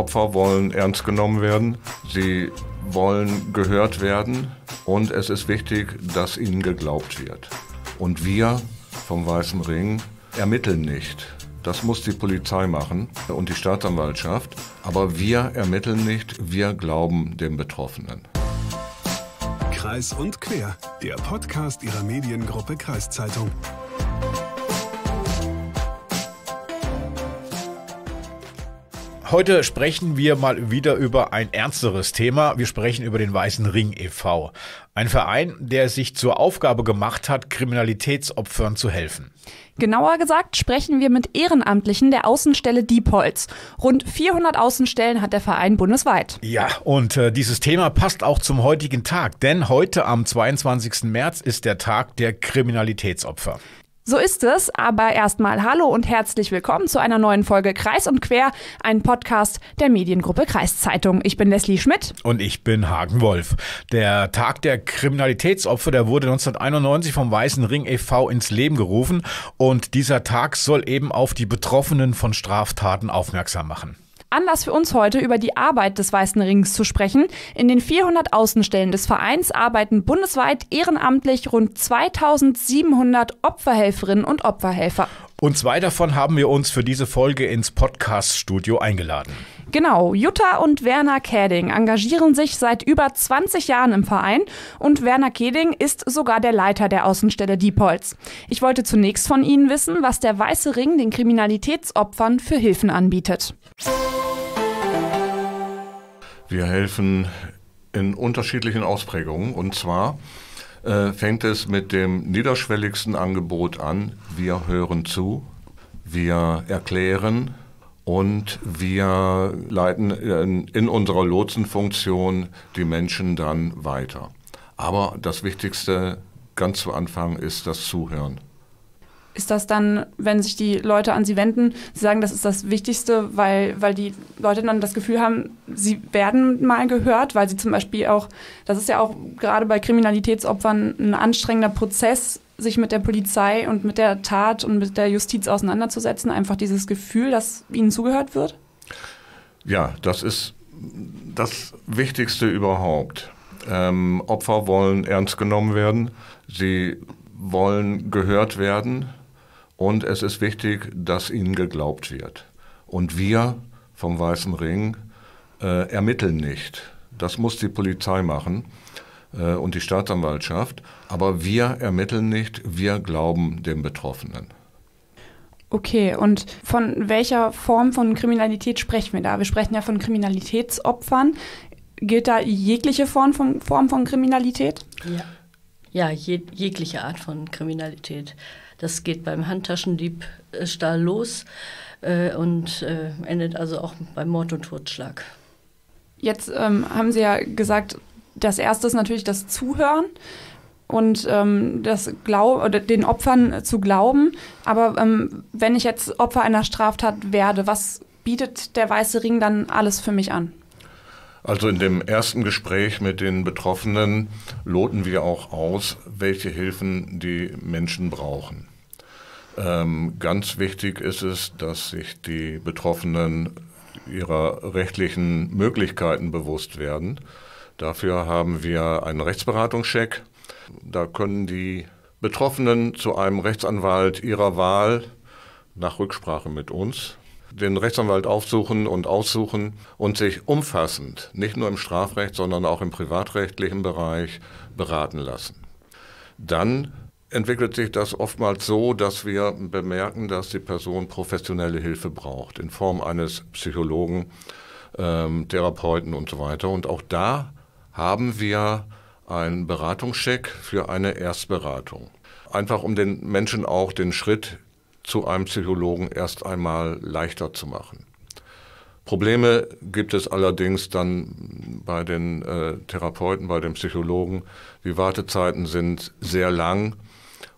Opfer wollen ernst genommen werden, sie wollen gehört werden und es ist wichtig, dass ihnen geglaubt wird. Und wir vom Weißen Ring ermitteln nicht. Das muss die Polizei machen und die Staatsanwaltschaft. Aber wir ermitteln nicht, wir glauben dem Betroffenen. Kreis und Quer, der Podcast Ihrer Mediengruppe Kreiszeitung. Heute sprechen wir mal wieder über ein ernsteres Thema. Wir sprechen über den Weißen Ring e.V. Ein Verein, der sich zur Aufgabe gemacht hat, Kriminalitätsopfern zu helfen. Genauer gesagt sprechen wir mit Ehrenamtlichen der Außenstelle Diepholz. Rund 400 Außenstellen hat der Verein bundesweit. Ja, und äh, dieses Thema passt auch zum heutigen Tag, denn heute am 22. März ist der Tag der Kriminalitätsopfer. So ist es, aber erstmal hallo und herzlich willkommen zu einer neuen Folge Kreis und Quer, ein Podcast der Mediengruppe Kreiszeitung. Ich bin Leslie Schmidt. Und ich bin Hagen Wolf. Der Tag der Kriminalitätsopfer, der wurde 1991 vom Weißen Ring e.V. ins Leben gerufen und dieser Tag soll eben auf die Betroffenen von Straftaten aufmerksam machen. Anlass für uns heute, über die Arbeit des Weißen Rings zu sprechen. In den 400 Außenstellen des Vereins arbeiten bundesweit ehrenamtlich rund 2700 Opferhelferinnen und Opferhelfer. Und zwei davon haben wir uns für diese Folge ins Podcast-Studio eingeladen. Genau, Jutta und Werner Käding engagieren sich seit über 20 Jahren im Verein und Werner Käding ist sogar der Leiter der Außenstelle Diepholz. Ich wollte zunächst von Ihnen wissen, was der Weiße Ring den Kriminalitätsopfern für Hilfen anbietet. Wir helfen in unterschiedlichen Ausprägungen und zwar äh, fängt es mit dem niederschwelligsten Angebot an. Wir hören zu, wir erklären und wir leiten in, äh, in unserer Lotsenfunktion die Menschen dann weiter. Aber das Wichtigste ganz zu Anfang ist das Zuhören ist das dann, wenn sich die Leute an sie wenden, sie sagen, das ist das Wichtigste, weil, weil die Leute dann das Gefühl haben, sie werden mal gehört, weil sie zum Beispiel auch, das ist ja auch gerade bei Kriminalitätsopfern ein anstrengender Prozess, sich mit der Polizei und mit der Tat und mit der Justiz auseinanderzusetzen, einfach dieses Gefühl, dass ihnen zugehört wird? Ja, das ist das Wichtigste überhaupt. Ähm, Opfer wollen ernst genommen werden, sie wollen gehört werden und es ist wichtig, dass ihnen geglaubt wird. Und wir vom Weißen Ring äh, ermitteln nicht. Das muss die Polizei machen äh, und die Staatsanwaltschaft. Aber wir ermitteln nicht, wir glauben dem Betroffenen. Okay, und von welcher Form von Kriminalität sprechen wir da? Wir sprechen ja von Kriminalitätsopfern. Gilt da jegliche Form von, Form von Kriminalität? Ja, ja je, jegliche Art von Kriminalität. Das geht beim Handtaschendiebstahl äh, los äh, und äh, endet also auch beim Mord und Totschlag. Jetzt ähm, haben Sie ja gesagt, das Erste ist natürlich das Zuhören und ähm, das Glaub oder den Opfern zu glauben. Aber ähm, wenn ich jetzt Opfer einer Straftat werde, was bietet der Weiße Ring dann alles für mich an? Also in dem ersten Gespräch mit den Betroffenen loten wir auch aus, welche Hilfen die Menschen brauchen. Ähm, ganz wichtig ist es, dass sich die Betroffenen ihrer rechtlichen Möglichkeiten bewusst werden. Dafür haben wir einen Rechtsberatungscheck. Da können die Betroffenen zu einem Rechtsanwalt ihrer Wahl nach Rücksprache mit uns den Rechtsanwalt aufsuchen und aussuchen und sich umfassend, nicht nur im Strafrecht, sondern auch im privatrechtlichen Bereich beraten lassen. Dann entwickelt sich das oftmals so, dass wir bemerken, dass die Person professionelle Hilfe braucht in Form eines Psychologen, ähm, Therapeuten und so weiter. Und auch da haben wir einen Beratungscheck für eine Erstberatung. Einfach um den Menschen auch den Schritt zu einem Psychologen erst einmal leichter zu machen. Probleme gibt es allerdings dann bei den äh, Therapeuten, bei den Psychologen. Die Wartezeiten sind sehr lang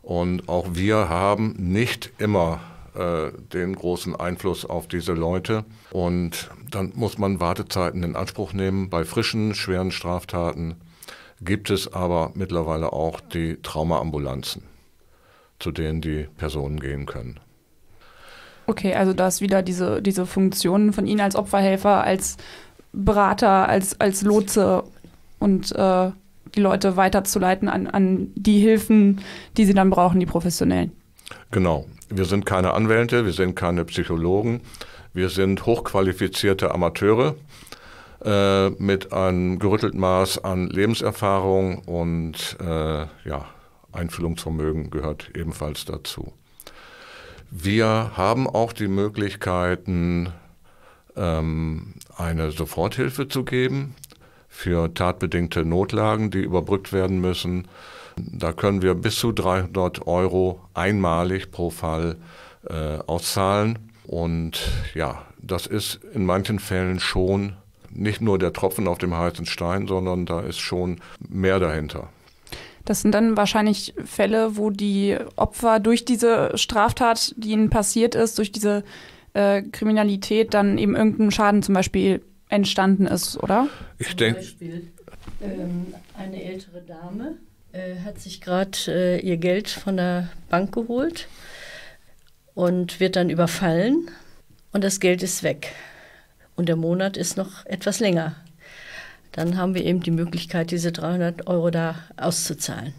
und auch wir haben nicht immer äh, den großen Einfluss auf diese Leute. Und dann muss man Wartezeiten in Anspruch nehmen. Bei frischen, schweren Straftaten gibt es aber mittlerweile auch die Traumaambulanzen, zu denen die Personen gehen können. Okay, also da ist wieder diese, diese Funktionen von Ihnen als Opferhelfer, als Berater, als, als Lotse und äh, die Leute weiterzuleiten an, an die Hilfen, die sie dann brauchen, die professionellen. Genau. Wir sind keine Anwälte, wir sind keine Psychologen, wir sind hochqualifizierte Amateure äh, mit einem gerüttelt Maß an Lebenserfahrung und äh, ja, Einfühlungsvermögen gehört ebenfalls dazu. Wir haben auch die Möglichkeiten, ähm, eine Soforthilfe zu geben für tatbedingte Notlagen, die überbrückt werden müssen. Da können wir bis zu 300 Euro einmalig pro Fall äh, auszahlen. Und ja, das ist in manchen Fällen schon nicht nur der Tropfen auf dem heißen Stein, sondern da ist schon mehr dahinter. Das sind dann wahrscheinlich Fälle, wo die Opfer durch diese Straftat, die ihnen passiert ist, durch diese äh, Kriminalität dann eben irgendeinen Schaden zum Beispiel entstanden ist, oder? Ich denke. Ähm, eine ältere Dame äh, hat sich gerade äh, ihr Geld von der Bank geholt und wird dann überfallen und das Geld ist weg. Und der Monat ist noch etwas länger. Dann haben wir eben die Möglichkeit, diese 300 Euro da auszuzahlen.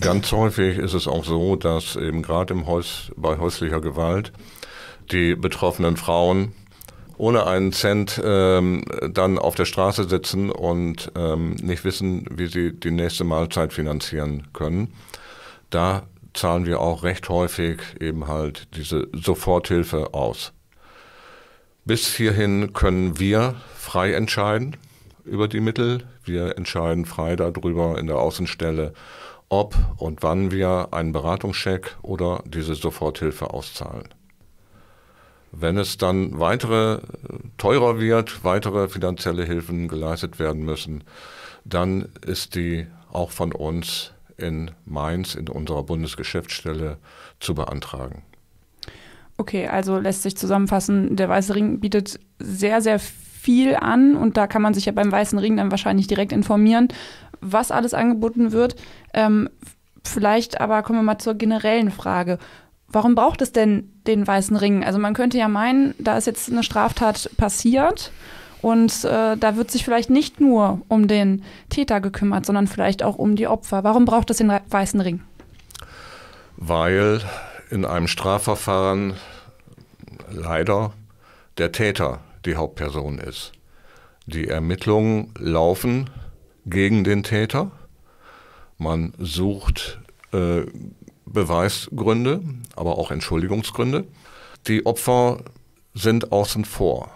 Ganz häufig ist es auch so, dass eben gerade im Häus, bei häuslicher Gewalt die betroffenen Frauen ohne einen Cent ähm, dann auf der Straße sitzen und ähm, nicht wissen, wie sie die nächste Mahlzeit finanzieren können. Da zahlen wir auch recht häufig eben halt diese Soforthilfe aus. Bis hierhin können wir frei entscheiden über die Mittel. Wir entscheiden frei darüber in der Außenstelle, ob und wann wir einen Beratungscheck oder diese Soforthilfe auszahlen. Wenn es dann weitere äh, teurer wird, weitere finanzielle Hilfen geleistet werden müssen, dann ist die auch von uns in Mainz in unserer Bundesgeschäftsstelle zu beantragen. Okay, also lässt sich zusammenfassen, der Weiße Ring bietet sehr, sehr viel an und da kann man sich ja beim Weißen Ring dann wahrscheinlich direkt informieren, was alles angeboten wird. Ähm, vielleicht aber kommen wir mal zur generellen Frage warum braucht es denn den weißen Ring? Also man könnte ja meinen, da ist jetzt eine Straftat passiert und äh, da wird sich vielleicht nicht nur um den Täter gekümmert, sondern vielleicht auch um die Opfer. Warum braucht es den weißen Ring? Weil in einem Strafverfahren leider der Täter die Hauptperson ist. Die Ermittlungen laufen gegen den Täter. Man sucht äh, Beweisgründe, aber auch Entschuldigungsgründe. Die Opfer sind außen vor.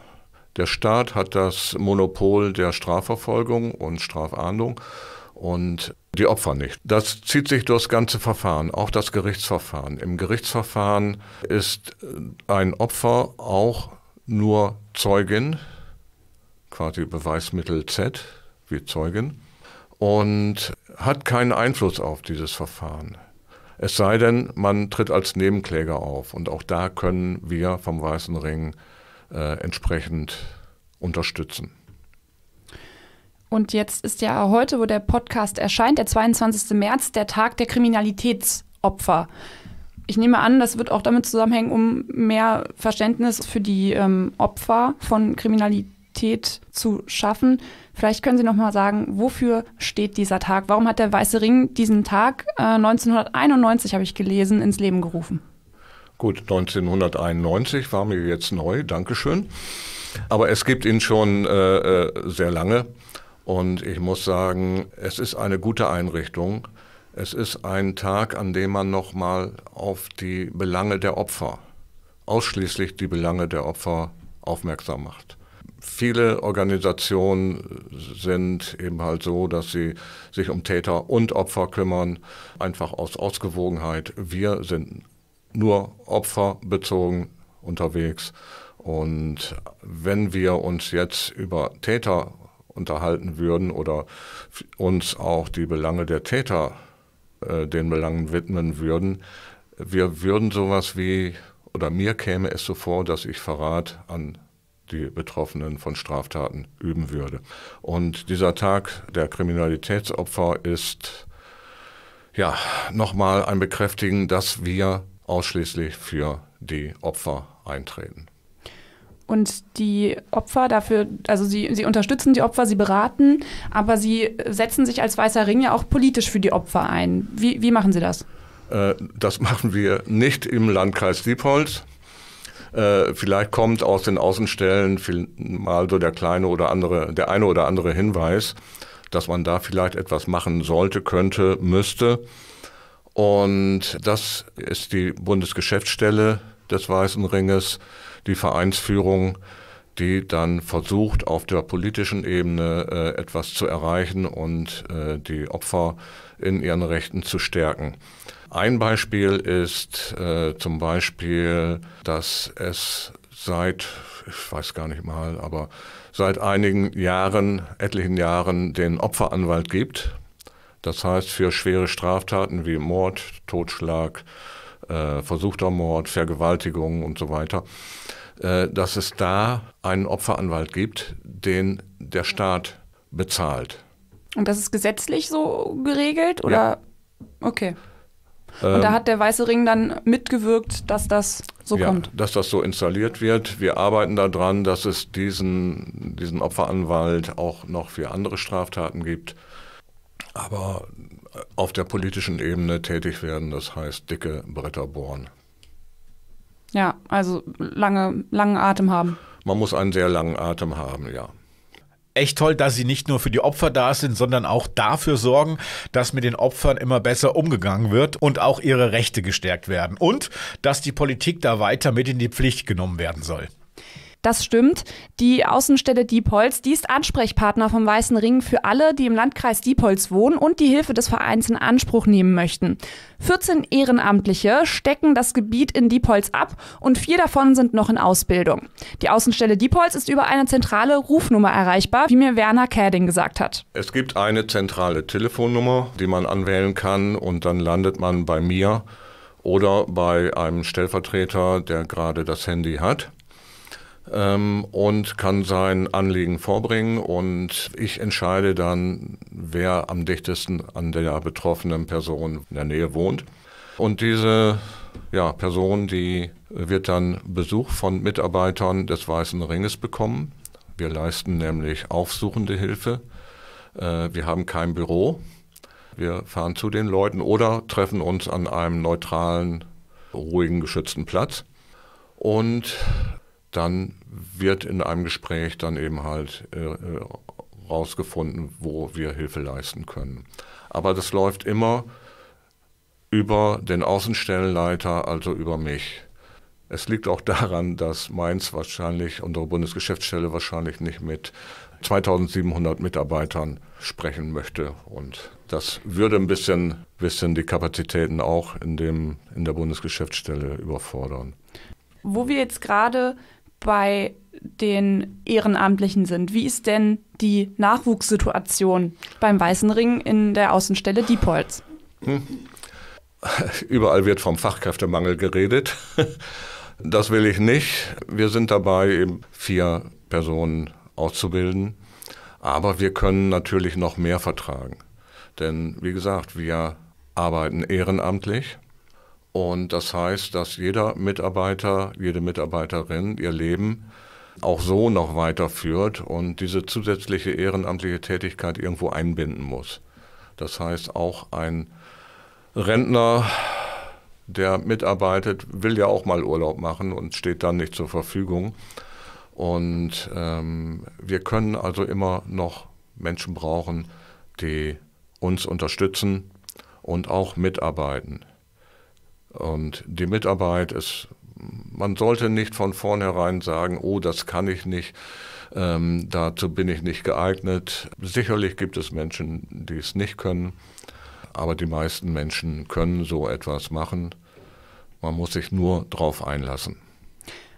Der Staat hat das Monopol der Strafverfolgung und Strafahndung und die Opfer nicht. Das zieht sich durchs ganze Verfahren, auch das Gerichtsverfahren. Im Gerichtsverfahren ist ein Opfer auch nur Zeugin, quasi Beweismittel Z wie Zeugin, und hat keinen Einfluss auf dieses Verfahren. Es sei denn, man tritt als Nebenkläger auf. Und auch da können wir vom Weißen Ring äh, entsprechend unterstützen. Und jetzt ist ja heute, wo der Podcast erscheint, der 22. März, der Tag der Kriminalitätsopfer. Ich nehme an, das wird auch damit zusammenhängen, um mehr Verständnis für die ähm, Opfer von Kriminalität zu schaffen. Vielleicht können Sie noch mal sagen, wofür steht dieser Tag? Warum hat der Weiße Ring diesen Tag äh, 1991, habe ich gelesen, ins Leben gerufen? Gut, 1991 war mir jetzt neu, Dankeschön. Aber es gibt ihn schon äh, äh, sehr lange und ich muss sagen, es ist eine gute Einrichtung. Es ist ein Tag, an dem man nochmal auf die Belange der Opfer, ausschließlich die Belange der Opfer aufmerksam macht viele Organisationen sind eben halt so, dass sie sich um Täter und Opfer kümmern, einfach aus Ausgewogenheit. Wir sind nur opferbezogen unterwegs. Und wenn wir uns jetzt über Täter unterhalten würden oder uns auch die Belange der Täter äh, den Belangen widmen würden, wir würden sowas wie, oder mir käme es so vor, dass ich Verrat an die Betroffenen von Straftaten üben würde. Und dieser Tag der Kriminalitätsopfer ist ja nochmal ein Bekräftigen, dass wir ausschließlich für die Opfer eintreten. Und die Opfer dafür, also sie, sie unterstützen die Opfer, sie beraten, aber sie setzen sich als Weißer Ring ja auch politisch für die Opfer ein. Wie, wie machen sie das? Äh, das machen wir nicht im Landkreis Diepholz. Äh, vielleicht kommt aus den Außenstellen mal so der kleine oder andere, der eine oder andere Hinweis, dass man da vielleicht etwas machen sollte, könnte, müsste. Und das ist die Bundesgeschäftsstelle des Weißen Ringes, die Vereinsführung die dann versucht, auf der politischen Ebene äh, etwas zu erreichen und äh, die Opfer in ihren Rechten zu stärken. Ein Beispiel ist äh, zum Beispiel, dass es seit, ich weiß gar nicht mal, aber seit einigen Jahren, etlichen Jahren, den Opferanwalt gibt. Das heißt, für schwere Straftaten wie Mord, Totschlag, äh, versuchter Mord, Vergewaltigung und so weiter äh, dass es da einen Opferanwalt gibt, den der Staat bezahlt. Und das ist gesetzlich so geregelt oder? Ja. Okay. Und ähm, da hat der Weiße Ring dann mitgewirkt, dass das so ja, kommt. Dass das so installiert wird. Wir arbeiten daran, dass es diesen, diesen Opferanwalt auch noch für andere Straftaten gibt. Aber auf der politischen Ebene tätig werden, das heißt dicke Bretter bohren. Ja, also lange, langen Atem haben. Man muss einen sehr langen Atem haben, ja echt toll, dass sie nicht nur für die Opfer da sind, sondern auch dafür sorgen, dass mit den Opfern immer besser umgegangen wird und auch ihre Rechte gestärkt werden und dass die Politik da weiter mit in die Pflicht genommen werden soll. Das stimmt. Die Außenstelle Diepholz, die ist Ansprechpartner vom Weißen Ring für alle, die im Landkreis Diepholz wohnen und die Hilfe des Vereins in Anspruch nehmen möchten. 14 Ehrenamtliche stecken das Gebiet in Diepholz ab und vier davon sind noch in Ausbildung. Die Außenstelle Diepholz ist über eine zentrale Rufnummer erreichbar, wie mir Werner Käding gesagt hat. Es gibt eine zentrale Telefonnummer, die man anwählen kann und dann landet man bei mir oder bei einem Stellvertreter, der gerade das Handy hat ähm, und kann sein Anliegen vorbringen und ich entscheide dann, wer am dichtesten an der betroffenen Person in der Nähe wohnt. Und diese ja, Person, die wird dann Besuch von Mitarbeitern des Weißen Ringes bekommen. Wir leisten nämlich aufsuchende Hilfe. Äh, wir haben kein Büro. Wir fahren zu den Leuten oder treffen uns an einem neutralen, ruhigen, geschützten Platz. Und dann wird in einem Gespräch dann eben halt äh, äh, rausgefunden, wo wir Hilfe leisten können. Aber das läuft immer über den Außenstellenleiter, also über mich. Es liegt auch daran, dass Mainz wahrscheinlich, unsere Bundesgeschäftsstelle wahrscheinlich nicht mit 2700 Mitarbeitern sprechen möchte. Und das würde ein bisschen, bisschen die Kapazitäten auch in, dem, in der Bundesgeschäftsstelle überfordern. Wo wir jetzt gerade bei den Ehrenamtlichen sind. Wie ist denn die Nachwuchssituation beim Weißen Ring in der Außenstelle Diepholz? Hm. Überall wird vom Fachkräftemangel geredet. Das will ich nicht. Wir sind dabei, eben vier Personen auszubilden. Aber wir können natürlich noch mehr vertragen. Denn wie gesagt, wir arbeiten ehrenamtlich. Und das heißt, dass jeder Mitarbeiter, jede Mitarbeiterin ihr Leben auch so noch weiterführt und diese zusätzliche ehrenamtliche Tätigkeit irgendwo einbinden muss. Das heißt, auch ein Rentner, der mitarbeitet, will ja auch mal Urlaub machen und steht dann nicht zur Verfügung. Und ähm, wir können also immer noch Menschen brauchen, die uns unterstützen und auch mitarbeiten. Und die Mitarbeit ist, man sollte nicht von vornherein sagen, oh, das kann ich nicht, ähm, dazu bin ich nicht geeignet. Sicherlich gibt es Menschen, die es nicht können, aber die meisten Menschen können so etwas machen. Man muss sich nur darauf einlassen.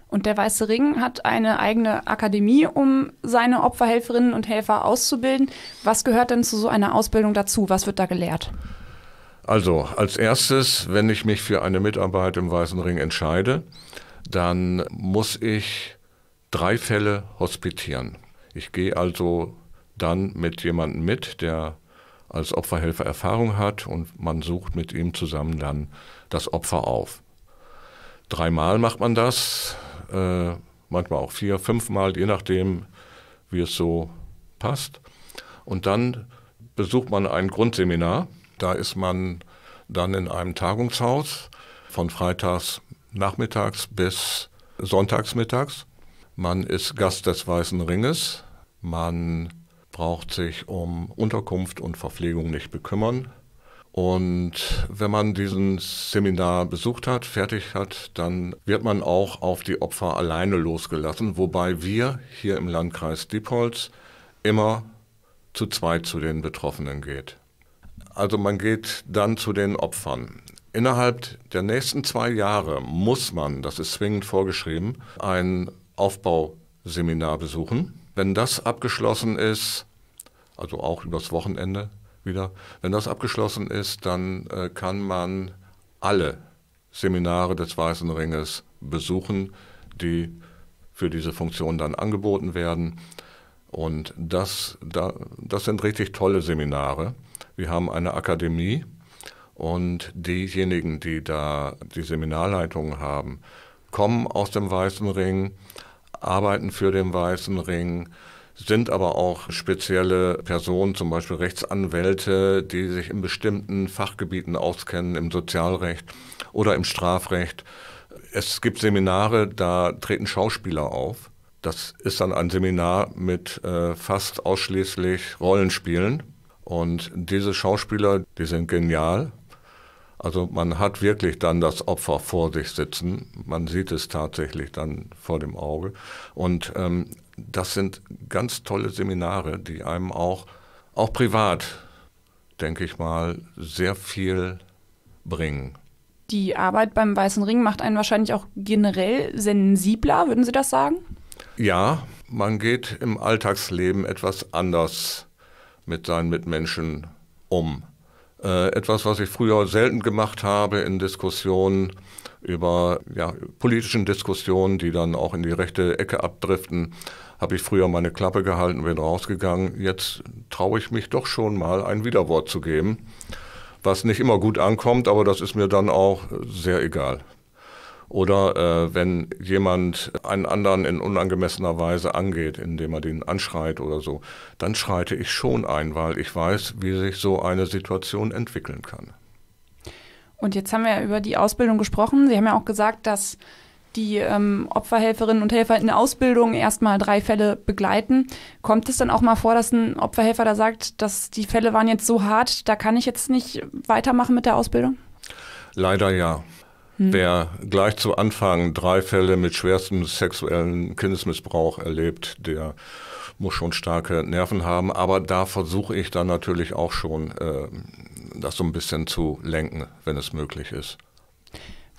Und der Weiße Ring hat eine eigene Akademie, um seine Opferhelferinnen und Helfer auszubilden. Was gehört denn zu so einer Ausbildung dazu? Was wird da gelehrt? Also als erstes, wenn ich mich für eine Mitarbeit im Weißen Ring entscheide, dann muss ich drei Fälle hospitieren. Ich gehe also dann mit jemandem mit, der als Opferhelfer Erfahrung hat und man sucht mit ihm zusammen dann das Opfer auf. Dreimal macht man das, äh, manchmal auch vier, fünfmal, je nachdem, wie es so passt. Und dann besucht man ein Grundseminar da ist man dann in einem Tagungshaus von freitags nachmittags bis sonntags mittags. Man ist Gast des Weißen Ringes. Man braucht sich um Unterkunft und Verpflegung nicht bekümmern. Und wenn man diesen Seminar besucht hat, fertig hat, dann wird man auch auf die Opfer alleine losgelassen, wobei wir hier im Landkreis Diepholz immer zu zweit zu den Betroffenen geht. Also man geht dann zu den Opfern. Innerhalb der nächsten zwei Jahre muss man, das ist zwingend vorgeschrieben, ein Aufbauseminar besuchen. Wenn das abgeschlossen ist, also auch übers Wochenende wieder, wenn das abgeschlossen ist, dann äh, kann man alle Seminare des Weißen Ringes besuchen, die für diese Funktion dann angeboten werden. Und das, da, das sind richtig tolle Seminare. Wir haben eine Akademie und diejenigen, die da die Seminarleitung haben, kommen aus dem Weißen Ring, arbeiten für den Weißen Ring, sind aber auch spezielle Personen, zum Beispiel Rechtsanwälte, die sich in bestimmten Fachgebieten auskennen, im Sozialrecht oder im Strafrecht. Es gibt Seminare, da treten Schauspieler auf. Das ist dann ein Seminar mit äh, fast ausschließlich Rollenspielen. Und diese Schauspieler, die sind genial. Also man hat wirklich dann das Opfer vor sich sitzen. Man sieht es tatsächlich dann vor dem Auge. Und ähm, das sind ganz tolle Seminare, die einem auch, auch privat, denke ich mal, sehr viel bringen. Die Arbeit beim Weißen Ring macht einen wahrscheinlich auch generell sensibler, würden Sie das sagen? Ja, man geht im Alltagsleben etwas anders mit seinen Mitmenschen um. Äh, etwas, was ich früher selten gemacht habe in Diskussionen über ja, politischen Diskussionen, die dann auch in die rechte Ecke abdriften, habe ich früher meine Klappe gehalten, bin rausgegangen. Jetzt traue ich mich doch schon mal, ein Widerwort zu geben, was nicht immer gut ankommt, aber das ist mir dann auch sehr egal. Oder äh, wenn jemand einen anderen in unangemessener Weise angeht, indem er den anschreit oder so, dann schreite ich schon ein, weil ich weiß, wie sich so eine Situation entwickeln kann. Und jetzt haben wir ja über die Ausbildung gesprochen. Sie haben ja auch gesagt, dass die ähm, Opferhelferinnen und Helfer in der Ausbildung erstmal drei Fälle begleiten. Kommt es dann auch mal vor, dass ein Opferhelfer da sagt, dass die Fälle waren jetzt so hart, da kann ich jetzt nicht weitermachen mit der Ausbildung? Leider ja. Hm. Wer gleich zu Anfang drei Fälle mit schwerstem sexuellen Kindesmissbrauch erlebt, der muss schon starke Nerven haben. Aber da versuche ich dann natürlich auch schon, äh, das so ein bisschen zu lenken, wenn es möglich ist.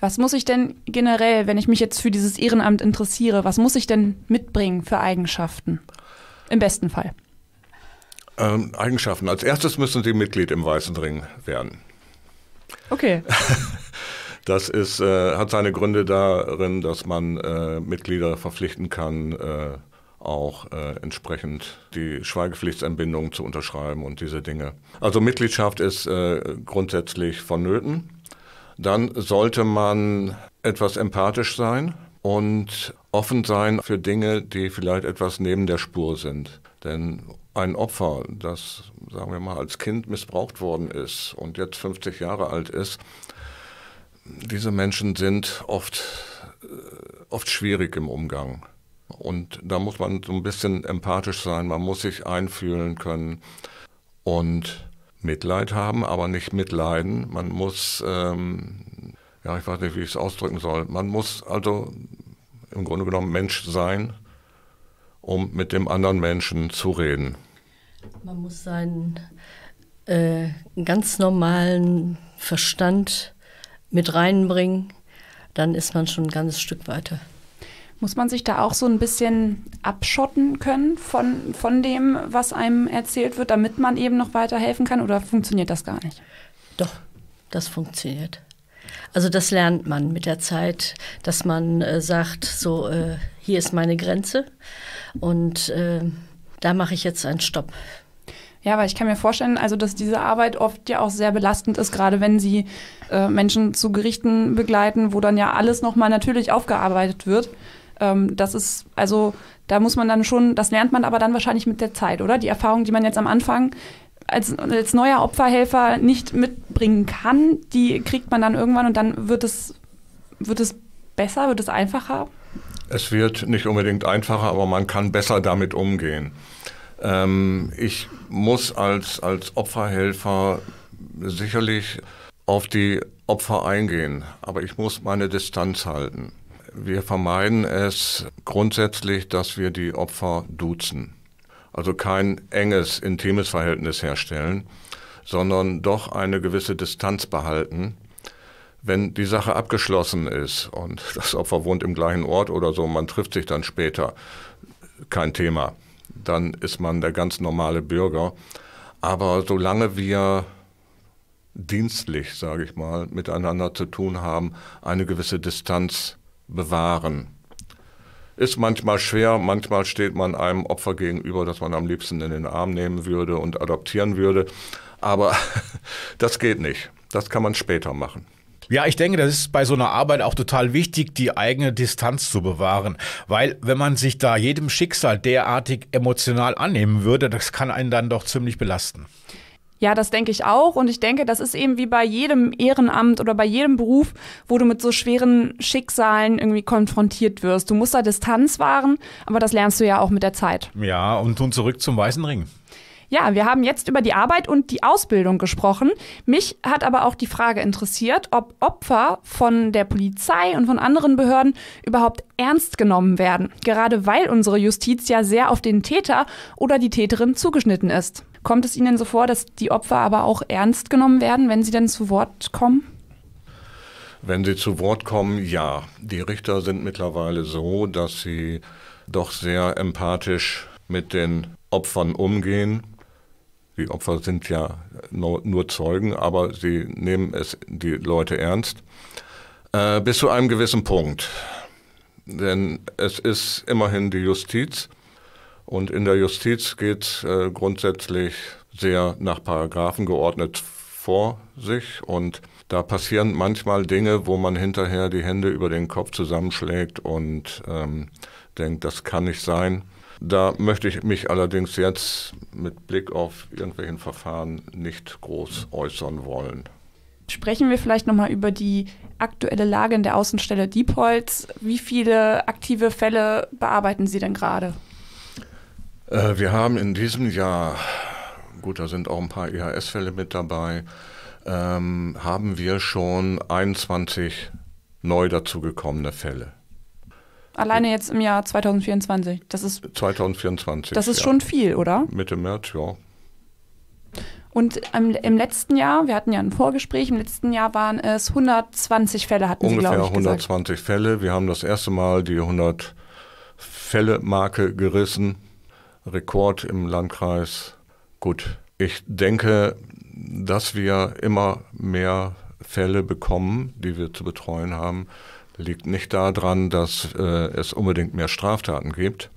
Was muss ich denn generell, wenn ich mich jetzt für dieses Ehrenamt interessiere, was muss ich denn mitbringen für Eigenschaften? Im besten Fall. Ähm, Eigenschaften. Als erstes müssen Sie Mitglied im Weißen Ring werden. Okay. Das ist, äh, hat seine Gründe darin, dass man äh, Mitglieder verpflichten kann, äh, auch äh, entsprechend die Schweigepflichtsentbindung zu unterschreiben und diese Dinge. Also Mitgliedschaft ist äh, grundsätzlich vonnöten. Dann sollte man etwas empathisch sein und offen sein für Dinge, die vielleicht etwas neben der Spur sind. Denn ein Opfer, das, sagen wir mal, als Kind missbraucht worden ist und jetzt 50 Jahre alt ist, diese Menschen sind oft, äh, oft schwierig im Umgang. Und da muss man so ein bisschen empathisch sein, man muss sich einfühlen können und Mitleid haben, aber nicht mitleiden. Man muss, ähm, ja, ich weiß nicht, wie ich es ausdrücken soll. Man muss also im Grunde genommen Mensch sein, um mit dem anderen Menschen zu reden. Man muss seinen äh, ganz normalen Verstand mit reinbringen, dann ist man schon ein ganzes Stück weiter. Muss man sich da auch so ein bisschen abschotten können von, von dem, was einem erzählt wird, damit man eben noch weiterhelfen kann? Oder funktioniert das gar nicht? Doch, das funktioniert. Also das lernt man mit der Zeit, dass man äh, sagt, so, äh, hier ist meine Grenze und äh, da mache ich jetzt einen Stopp. Ja, weil ich kann mir vorstellen, also dass diese Arbeit oft ja auch sehr belastend ist, gerade wenn sie äh, Menschen zu Gerichten begleiten, wo dann ja alles nochmal natürlich aufgearbeitet wird. Ähm, das ist, also da muss man dann schon, das lernt man aber dann wahrscheinlich mit der Zeit, oder? Die Erfahrung, die man jetzt am Anfang als, als neuer Opferhelfer nicht mitbringen kann, die kriegt man dann irgendwann und dann wird es, wird es besser, wird es einfacher? Es wird nicht unbedingt einfacher, aber man kann besser damit umgehen. Ähm, ich muss als, als Opferhelfer sicherlich auf die Opfer eingehen, aber ich muss meine Distanz halten. Wir vermeiden es grundsätzlich, dass wir die Opfer duzen. Also kein enges, intimes Verhältnis herstellen, sondern doch eine gewisse Distanz behalten. Wenn die Sache abgeschlossen ist und das Opfer wohnt im gleichen Ort oder so, man trifft sich dann später, kein Thema dann ist man der ganz normale Bürger. Aber solange wir dienstlich, sage ich mal, miteinander zu tun haben, eine gewisse Distanz bewahren. Ist manchmal schwer, manchmal steht man einem Opfer gegenüber, das man am liebsten in den Arm nehmen würde und adoptieren würde. Aber das geht nicht. Das kann man später machen. Ja, ich denke, das ist bei so einer Arbeit auch total wichtig, die eigene Distanz zu bewahren. Weil wenn man sich da jedem Schicksal derartig emotional annehmen würde, das kann einen dann doch ziemlich belasten. Ja, das denke ich auch. Und ich denke, das ist eben wie bei jedem Ehrenamt oder bei jedem Beruf, wo du mit so schweren Schicksalen irgendwie konfrontiert wirst. Du musst da Distanz wahren, aber das lernst du ja auch mit der Zeit. Ja, und nun zurück zum Weißen Ring. Ja, wir haben jetzt über die Arbeit und die Ausbildung gesprochen. Mich hat aber auch die Frage interessiert, ob Opfer von der Polizei und von anderen Behörden überhaupt ernst genommen werden, gerade weil unsere Justiz ja sehr auf den Täter oder die Täterin zugeschnitten ist. Kommt es Ihnen so vor, dass die Opfer aber auch ernst genommen werden, wenn sie denn zu Wort kommen? Wenn sie zu Wort kommen, ja. Die Richter sind mittlerweile so, dass sie doch sehr empathisch mit den Opfern umgehen die Opfer sind ja nur, Zeugen, aber sie nehmen es die Leute ernst. Äh, bis zu einem gewissen Punkt. Denn es ist immerhin die Justiz. Und in der Justiz geht äh, grundsätzlich sehr nach Paragraphen geordnet vor sich. Und da passieren manchmal Dinge, wo man hinterher die Hände über den Kopf zusammenschlägt und ähm, denkt, das kann nicht sein. Da möchte ich mich allerdings jetzt mit Blick auf irgendwelchen Verfahren nicht groß äußern wollen. Sprechen wir vielleicht nochmal über die aktuelle Lage in der Außenstelle Diepholz. Wie viele aktive Fälle bearbeiten Sie denn gerade? Äh, wir haben in diesem Jahr, gut, da sind auch ein paar IHS-Fälle mit dabei, ähm, haben wir schon 21 neu dazugekommene Fälle. Alleine jetzt im Jahr 2024. Das ist 2024. Das ist ja. schon viel, oder? Mitte März, ja. Und im, im, letzten Jahr, wir hatten ja ein Vorgespräch, im letzten Jahr waren es 120 Fälle, hatten Ungefähr Sie, glaube ich, 120 gesagt. Fälle. Wir haben das erste Mal die 100-Fälle-Marke gerissen. Rekord im Landkreis. Gut, ich denke, dass wir immer mehr Fälle bekommen, die wir zu betreuen haben liegt nicht daran, dass äh, es unbedingt mehr Straftaten gibt,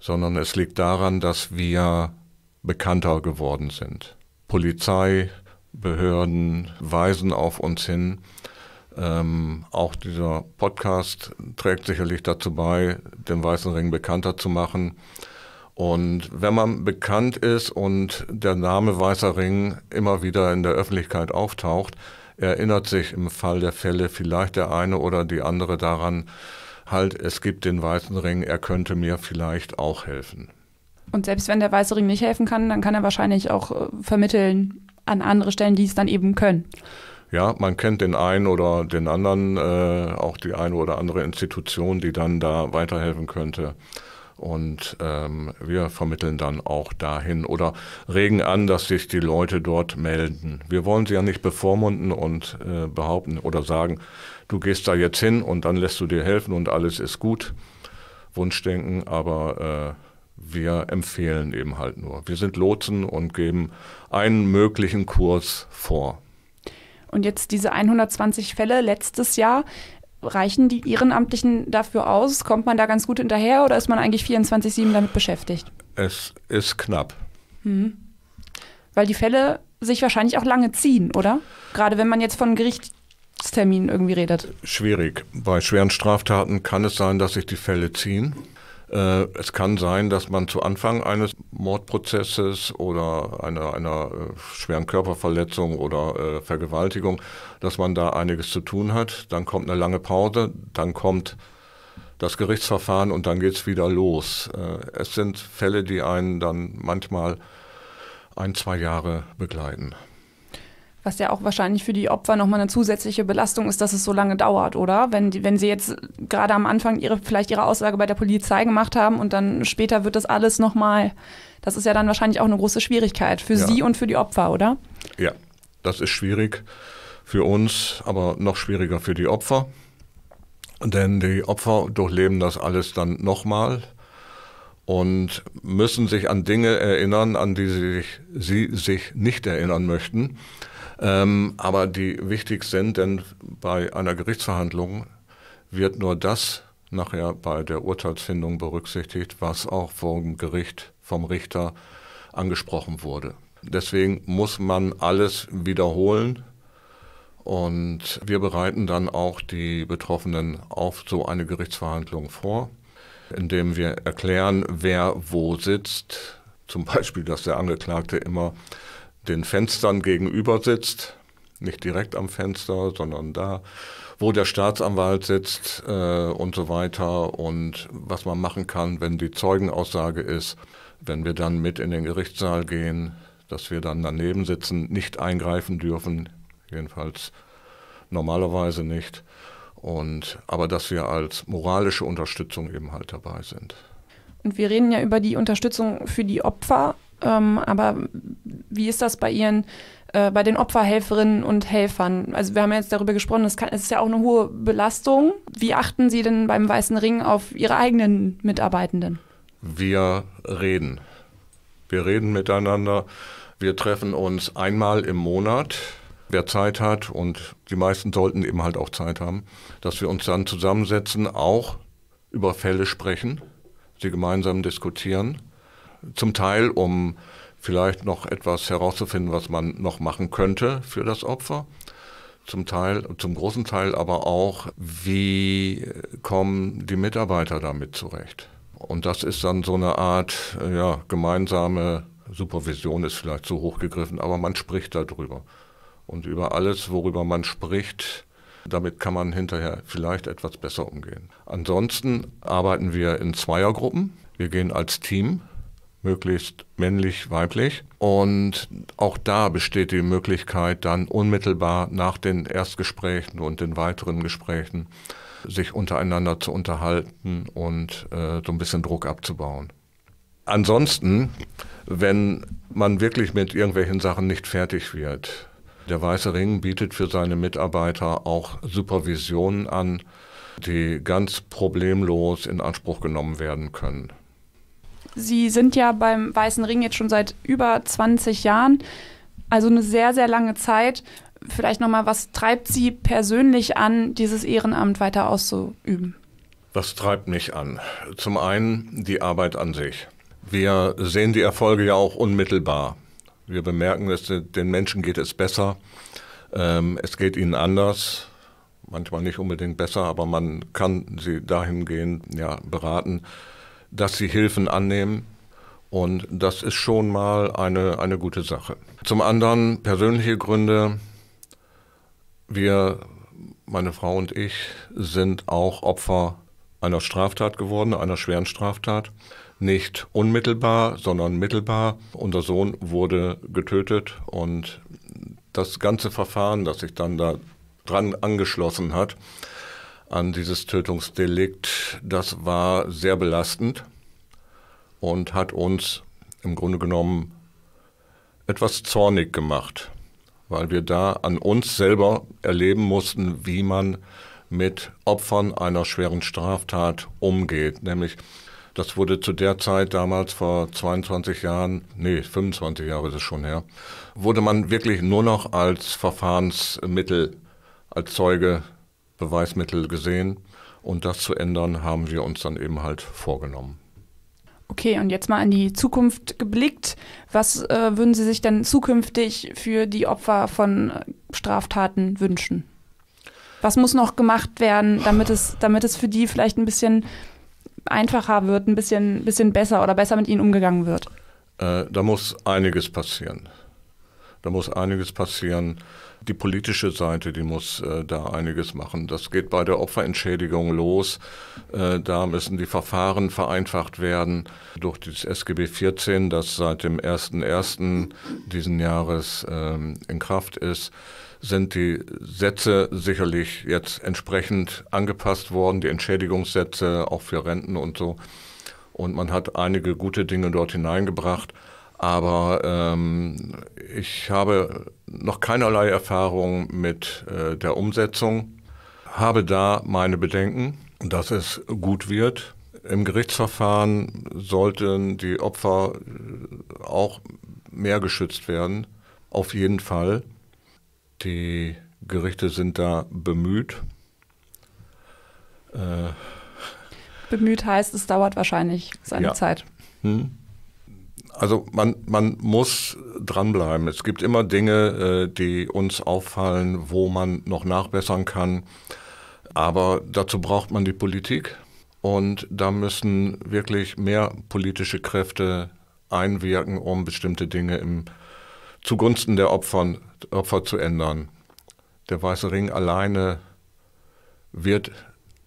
sondern es liegt daran, dass wir bekannter geworden sind. Polizeibehörden weisen auf uns hin. Ähm, auch dieser Podcast trägt sicherlich dazu bei, den Weißen Ring bekannter zu machen. Und wenn man bekannt ist und der Name Weißer Ring immer wieder in der Öffentlichkeit auftaucht, erinnert sich im Fall der Fälle vielleicht der eine oder die andere daran, halt, es gibt den weißen Ring, er könnte mir vielleicht auch helfen. Und selbst wenn der weiße Ring nicht helfen kann, dann kann er wahrscheinlich auch äh, vermitteln an andere Stellen, die es dann eben können. Ja, man kennt den einen oder den anderen, äh, auch die eine oder andere Institution, die dann da weiterhelfen könnte. Und ähm, wir vermitteln dann auch dahin oder regen an, dass sich die Leute dort melden. Wir wollen sie ja nicht bevormunden und äh, behaupten oder sagen, du gehst da jetzt hin und dann lässt du dir helfen und alles ist gut. Wunschdenken, aber äh, wir empfehlen eben halt nur. Wir sind Lotsen und geben einen möglichen Kurs vor. Und jetzt diese 120 Fälle letztes Jahr, reichen die Ehrenamtlichen dafür aus? Kommt man da ganz gut hinterher oder ist man eigentlich 24-7 damit beschäftigt? Es ist knapp. Hm. Weil die Fälle sich wahrscheinlich auch lange ziehen, oder? Gerade wenn man jetzt von Gerichtsterminen irgendwie redet. Schwierig. Bei schweren Straftaten kann es sein, dass sich die Fälle ziehen. Äh, es kann sein, dass man zu Anfang eines Mordprozesses oder einer, einer äh, schweren Körperverletzung oder äh, Vergewaltigung, dass man da einiges zu tun hat. Dann kommt eine lange Pause, dann kommt das Gerichtsverfahren und dann geht es wieder los. es sind Fälle, die einen dann manchmal ein, zwei Jahre begleiten. Was ja auch wahrscheinlich für die Opfer nochmal eine zusätzliche Belastung ist, dass es so lange dauert, oder? Wenn, die, wenn sie jetzt gerade am Anfang ihre, vielleicht ihre Aussage bei der Polizei gemacht haben und dann später wird das alles nochmal, das ist ja dann wahrscheinlich auch eine große Schwierigkeit für ja. sie und für die Opfer, oder? Ja, das ist schwierig für uns, aber noch schwieriger für die Opfer. Denn die Opfer durchleben das alles dann nochmal und müssen sich an Dinge erinnern, an die sie sich, sie sich nicht erinnern möchten ähm, aber die wichtig sind, denn bei einer Gerichtsverhandlung wird nur das nachher bei der Urteilsfindung berücksichtigt, was auch vom Gericht, vom Richter angesprochen wurde. Deswegen muss man alles wiederholen und wir bereiten dann auch die Betroffenen auf so eine Gerichtsverhandlung vor, indem wir erklären, wer wo sitzt. Zum Beispiel, dass der Angeklagte immer den Fenstern gegenüber sitzt, nicht direkt am Fenster, sondern da, wo der Staatsanwalt sitzt äh, und so weiter und was man machen kann, wenn die Zeugenaussage ist, wenn wir dann mit in den Gerichtssaal gehen, dass wir dann daneben sitzen, nicht eingreifen dürfen, jedenfalls normalerweise nicht. Und, aber dass wir als moralische Unterstützung eben halt dabei sind. Und wir reden ja über die Unterstützung für die Opfer. Ähm, aber wie ist das bei Ihren, äh, bei den Opferhelferinnen und Helfern? Also wir haben ja jetzt darüber gesprochen, es, es ist ja auch eine hohe Belastung. Wie achten Sie denn beim Weißen Ring auf Ihre eigenen Mitarbeitenden? Wir reden. Wir reden miteinander. Wir treffen uns einmal im Monat, wer Zeit hat und die meisten sollten eben halt auch Zeit haben, dass wir uns dann zusammensetzen, auch über Fälle sprechen, sie gemeinsam diskutieren zum Teil um vielleicht noch etwas herauszufinden, was man noch machen könnte für das Opfer. Zum Teil, zum großen Teil aber auch, wie kommen die Mitarbeiter damit zurecht? Und das ist dann so eine Art ja, gemeinsame Supervision, ist vielleicht zu hoch gegriffen, aber man spricht darüber. Und über alles, worüber man spricht, damit kann man hinterher vielleicht etwas besser umgehen. Ansonsten arbeiten wir in Zweiergruppen. Wir gehen als Team möglichst männlich, weiblich. Und auch da besteht die Möglichkeit, dann unmittelbar nach den Erstgesprächen und den weiteren Gesprächen sich untereinander zu unterhalten und äh, so ein bisschen Druck abzubauen. Ansonsten, wenn man wirklich mit irgendwelchen Sachen nicht fertig wird, der Weiße Ring bietet für seine Mitarbeiter auch Supervisionen an, die ganz problemlos in Anspruch genommen werden können. Sie sind ja beim Weißen Ring jetzt schon seit über 20 Jahren, also eine sehr, sehr lange Zeit. Vielleicht nochmal, was treibt Sie persönlich an, dieses Ehrenamt weiter auszuüben? Was treibt mich an? Zum einen die Arbeit an sich. Wir sehen die Erfolge ja auch unmittelbar. Wir bemerken, dass den Menschen geht es besser, ähm, es geht ihnen anders, manchmal nicht unbedingt besser, aber man kann sie dahingehend ja, beraten, dass sie Hilfen annehmen. Und das ist schon mal eine, eine gute Sache. Zum anderen persönliche Gründe. Wir, meine Frau und ich, sind auch Opfer einer Straftat geworden, einer schweren Straftat. Nicht unmittelbar, sondern mittelbar. Unser Sohn wurde getötet und das ganze Verfahren, das sich dann da dran angeschlossen hat, an dieses Tötungsdelikt, das war sehr belastend und hat uns im Grunde genommen etwas zornig gemacht, weil wir da an uns selber erleben mussten, wie man mit Opfern einer schweren Straftat umgeht. Nämlich, das wurde zu der Zeit damals vor 22 Jahren, nee, 25 Jahre ist es schon her, wurde man wirklich nur noch als Verfahrensmittel, als Zeuge Beweismittel gesehen. Und das zu ändern, haben wir uns dann eben halt vorgenommen. Okay, und jetzt mal in die Zukunft geblickt. Was äh, würden Sie sich denn zukünftig für die Opfer von äh, Straftaten wünschen? Was muss noch gemacht werden, damit es, damit es für die vielleicht ein bisschen einfacher wird, ein bisschen, bisschen besser oder besser mit ihnen umgegangen wird? Äh, da muss einiges passieren. Da muss einiges passieren. Die politische Seite, die muss äh, da einiges machen. Das geht bei der Opferentschädigung los. Äh, da müssen die Verfahren vereinfacht werden durch das SGB 14, das seit dem 01.01. diesen Jahres ähm, in Kraft ist sind die Sätze sicherlich jetzt entsprechend angepasst worden, die Entschädigungssätze auch für Renten und so. Und man hat einige gute Dinge dort hineingebracht. Aber ähm, ich habe noch keinerlei Erfahrung mit äh, der Umsetzung, habe da meine Bedenken, dass es gut wird. Im Gerichtsverfahren sollten die Opfer äh, auch mehr geschützt werden, auf jeden Fall. Die Gerichte sind da bemüht. Äh, bemüht heißt, es dauert wahrscheinlich seine ja. Zeit. Hm also man, man muss dranbleiben. Es gibt immer Dinge, äh, die uns auffallen, wo man noch nachbessern kann. Aber dazu braucht man die Politik. Und da müssen wirklich mehr politische Kräfte einwirken, um bestimmte Dinge im, zugunsten der Opfern, Opfer zu ändern. Der Weiße Ring alleine wird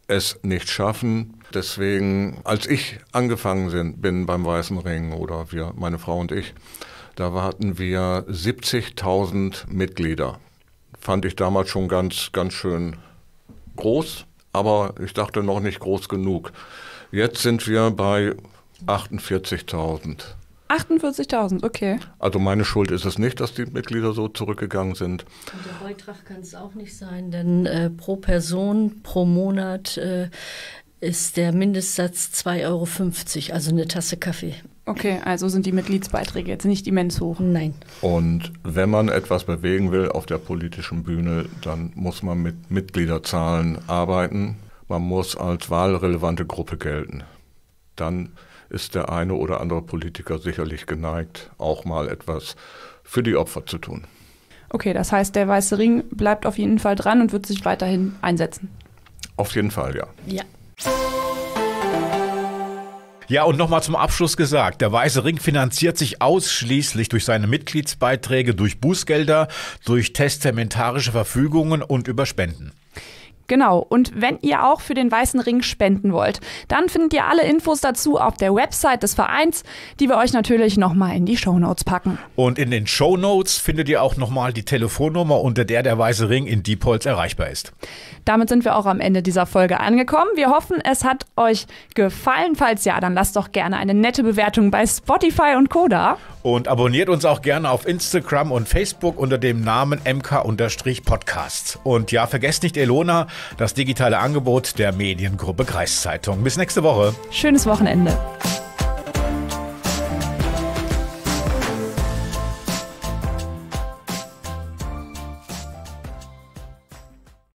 es nicht schaffen. Deswegen, als ich angefangen bin beim Weißen Ring oder wir, meine Frau und ich, da hatten wir 70.000 Mitglieder. Fand ich damals schon ganz, ganz schön groß, aber ich dachte noch nicht groß genug. Jetzt sind wir bei 48.000. 48.000, okay. Also meine Schuld ist es nicht, dass die Mitglieder so zurückgegangen sind. Und der Beitrag kann es auch nicht sein, denn äh, pro Person, pro Monat äh, ist der Mindestsatz 2,50 Euro, also eine Tasse Kaffee. Okay, also sind die Mitgliedsbeiträge jetzt nicht immens hoch. Nein. Und wenn man etwas bewegen will auf der politischen Bühne, dann muss man mit Mitgliederzahlen arbeiten. Man muss als wahlrelevante Gruppe gelten. Dann ist der eine oder andere Politiker sicherlich geneigt, auch mal etwas für die Opfer zu tun. Okay, das heißt, der Weiße Ring bleibt auf jeden Fall dran und wird sich weiterhin einsetzen. Auf jeden Fall, ja. Ja. Ja, und nochmal zum Abschluss gesagt, der Weiße Ring finanziert sich ausschließlich durch seine Mitgliedsbeiträge, durch Bußgelder, durch testamentarische Verfügungen und über Spenden. Genau, und wenn ihr auch für den Weißen Ring spenden wollt, dann findet ihr alle Infos dazu auf der Website des Vereins, die wir euch natürlich nochmal in die Show Notes packen. Und in den Show Notes findet ihr auch nochmal die Telefonnummer, unter der der Weiße Ring in Diepholz erreichbar ist. Damit sind wir auch am Ende dieser Folge angekommen. Wir hoffen, es hat euch gefallen. Falls ja, dann lasst doch gerne eine nette Bewertung bei Spotify und Coda. Und abonniert uns auch gerne auf Instagram und Facebook unter dem Namen mk-podcast. Und ja, vergesst nicht Elona, das digitale Angebot der Mediengruppe Kreiszeitung. Bis nächste Woche. Schönes Wochenende.